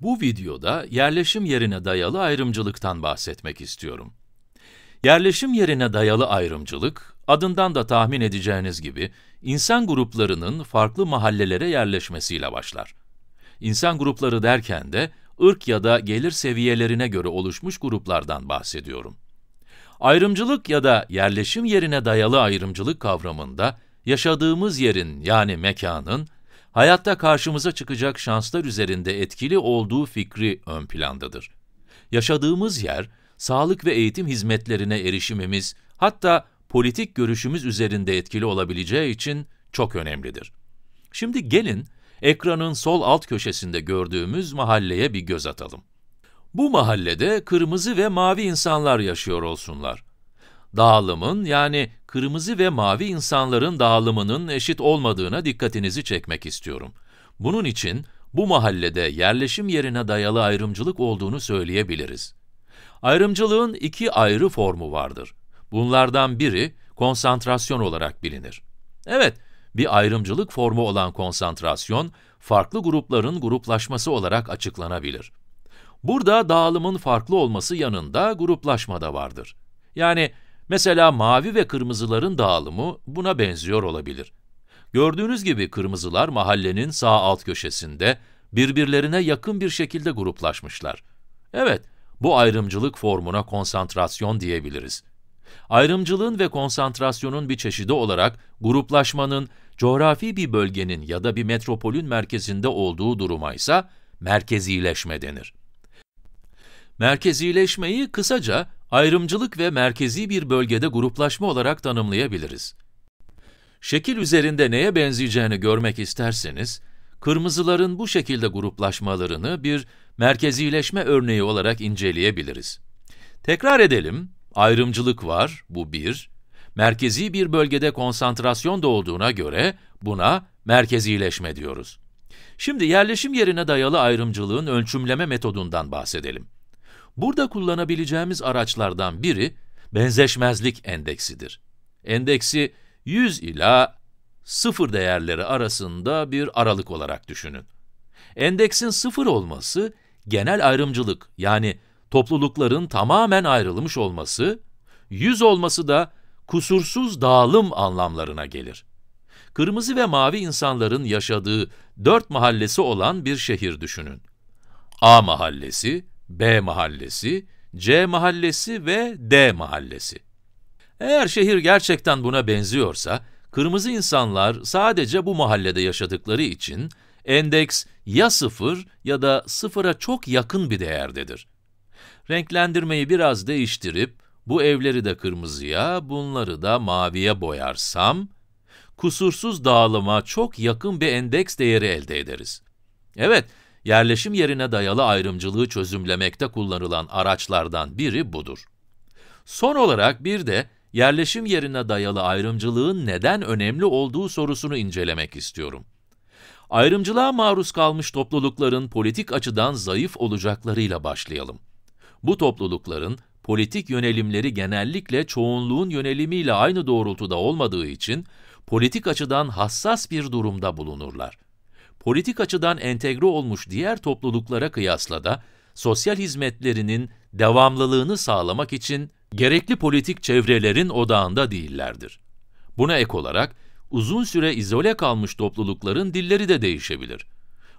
Bu videoda yerleşim yerine dayalı ayrımcılıktan bahsetmek istiyorum. Yerleşim yerine dayalı ayrımcılık, adından da tahmin edeceğiniz gibi, insan gruplarının farklı mahallelere yerleşmesiyle başlar. İnsan grupları derken de, ırk ya da gelir seviyelerine göre oluşmuş gruplardan bahsediyorum. Ayrımcılık ya da yerleşim yerine dayalı ayrımcılık kavramında, yaşadığımız yerin yani mekanın, hayatta karşımıza çıkacak şanslar üzerinde etkili olduğu fikri ön plandadır. Yaşadığımız yer, sağlık ve eğitim hizmetlerine erişimimiz, hatta politik görüşümüz üzerinde etkili olabileceği için çok önemlidir. Şimdi gelin ekranın sol alt köşesinde gördüğümüz mahalleye bir göz atalım. Bu mahallede kırmızı ve mavi insanlar yaşıyor olsunlar dağılımın yani kırmızı ve mavi insanların dağılımının eşit olmadığına dikkatinizi çekmek istiyorum. Bunun için bu mahallede yerleşim yerine dayalı ayrımcılık olduğunu söyleyebiliriz. Ayrımcılığın iki ayrı formu vardır. Bunlardan biri konsantrasyon olarak bilinir. Evet, bir ayrımcılık formu olan konsantrasyon, farklı grupların gruplaşması olarak açıklanabilir. Burada dağılımın farklı olması yanında gruplaşma da vardır. Yani Mesela mavi ve kırmızıların dağılımı buna benziyor olabilir. Gördüğünüz gibi kırmızılar mahallenin sağ alt köşesinde birbirlerine yakın bir şekilde gruplaşmışlar. Evet, bu ayrımcılık formuna konsantrasyon diyebiliriz. Ayrımcılığın ve konsantrasyonun bir çeşidi olarak gruplaşmanın coğrafi bir bölgenin ya da bir metropolün merkezinde olduğu duruma ise merkezileşme denir. Merkezileşmeyi kısaca ayrımcılık ve merkezi bir bölgede gruplaşma olarak tanımlayabiliriz. Şekil üzerinde neye benzeyeceğini görmek isterseniz, kırmızıların bu şekilde gruplaşmalarını bir merkezileşme örneği olarak inceleyebiliriz. Tekrar edelim, ayrımcılık var, bu bir. Merkezi bir bölgede konsantrasyon da olduğuna göre buna merkezileşme diyoruz. Şimdi yerleşim yerine dayalı ayrımcılığın ölçümleme metodundan bahsedelim. Burada kullanabileceğimiz araçlardan biri benzeşmezlik endeksidir. Endeksi 100 ila 0 değerleri arasında bir aralık olarak düşünün. Endeksin 0 olması genel ayrımcılık yani toplulukların tamamen ayrılmış olması, 100 olması da kusursuz dağılım anlamlarına gelir. Kırmızı ve mavi insanların yaşadığı dört mahallesi olan bir şehir düşünün. A mahallesi, B mahallesi, C mahallesi ve D mahallesi. Eğer şehir gerçekten buna benziyorsa, kırmızı insanlar sadece bu mahallede yaşadıkları için endeks ya 0 ya da 0'a çok yakın bir değerdedir. Renklendirmeyi biraz değiştirip, bu evleri de kırmızıya, bunları da maviye boyarsam, kusursuz dağılıma çok yakın bir endeks değeri elde ederiz. Evet, yerleşim yerine dayalı ayrımcılığı çözümlemekte kullanılan araçlardan biri budur. Son olarak bir de yerleşim yerine dayalı ayrımcılığın neden önemli olduğu sorusunu incelemek istiyorum. Ayrımcılığa maruz kalmış toplulukların politik açıdan zayıf olacaklarıyla başlayalım. Bu toplulukların politik yönelimleri genellikle çoğunluğun yönelimiyle aynı doğrultuda olmadığı için politik açıdan hassas bir durumda bulunurlar politik açıdan entegre olmuş diğer topluluklara kıyasla da sosyal hizmetlerinin devamlılığını sağlamak için gerekli politik çevrelerin odağında değillerdir. Buna ek olarak uzun süre izole kalmış toplulukların dilleri de değişebilir.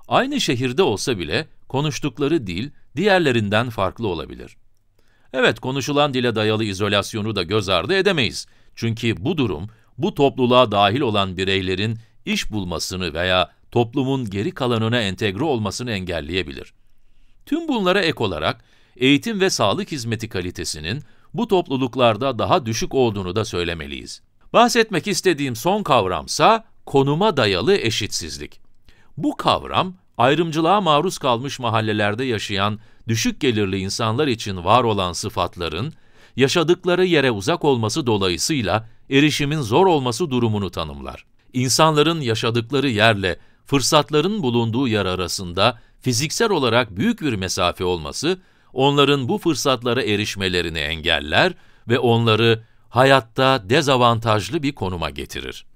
Aynı şehirde olsa bile konuştukları dil diğerlerinden farklı olabilir. Evet, konuşulan dile dayalı izolasyonu da göz ardı edemeyiz. Çünkü bu durum, bu topluluğa dahil olan bireylerin iş bulmasını veya toplumun geri kalanına entegre olmasını engelleyebilir. Tüm bunlara ek olarak eğitim ve sağlık hizmeti kalitesinin bu topluluklarda daha düşük olduğunu da söylemeliyiz. Bahsetmek istediğim son kavramsa konuma dayalı eşitsizlik. Bu kavram ayrımcılığa maruz kalmış mahallelerde yaşayan düşük gelirli insanlar için var olan sıfatların yaşadıkları yere uzak olması dolayısıyla erişimin zor olması durumunu tanımlar. İnsanların yaşadıkları yerle fırsatların bulunduğu yer arasında fiziksel olarak büyük bir mesafe olması, onların bu fırsatlara erişmelerini engeller ve onları hayatta dezavantajlı bir konuma getirir.